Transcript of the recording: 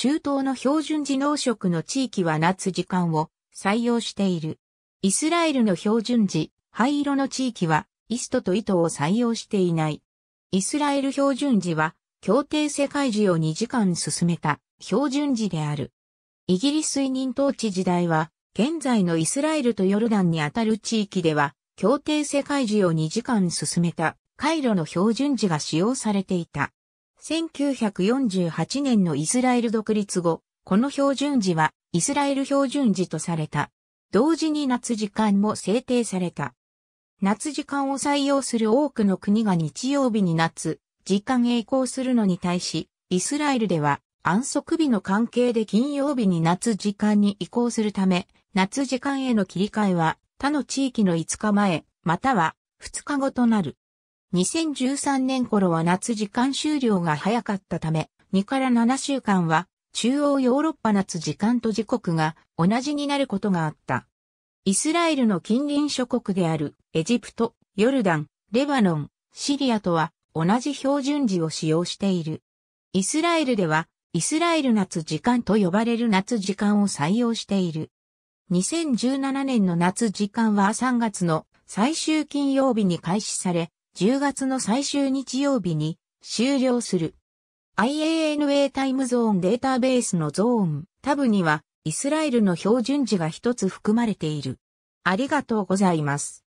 中東の標準時農食の地域は夏時間を採用している。イスラエルの標準時、灰色の地域は、イストと糸を採用していない。イスラエル標準時は、協定世界時を2時間進めた標準時である。イギリス委任統治時代は、現在のイスラエルとヨルダンにあたる地域では、協定世界時を2時間進めた、回路の標準時が使用されていた。1948年のイスラエル独立後、この標準時はイスラエル標準時とされた。同時に夏時間も制定された。夏時間を採用する多くの国が日曜日に夏、時間へ移行するのに対し、イスラエルでは安息日の関係で金曜日に夏時間に移行するため、夏時間への切り替えは他の地域の5日前、または2日後となる。2013年頃は夏時間終了が早かったため、2から7週間は中央ヨーロッパ夏時間と時刻が同じになることがあった。イスラエルの近隣諸国であるエジプト、ヨルダン、レバノン、シリアとは同じ標準時を使用している。イスラエルではイスラエル夏時間と呼ばれる夏時間を採用している。2017年の夏時間は3月の最終金曜日に開始され、10月の最終日曜日に終了する。IANA タイムゾーンデータベースのゾーンタブにはイスラエルの標準時が一つ含まれている。ありがとうございます。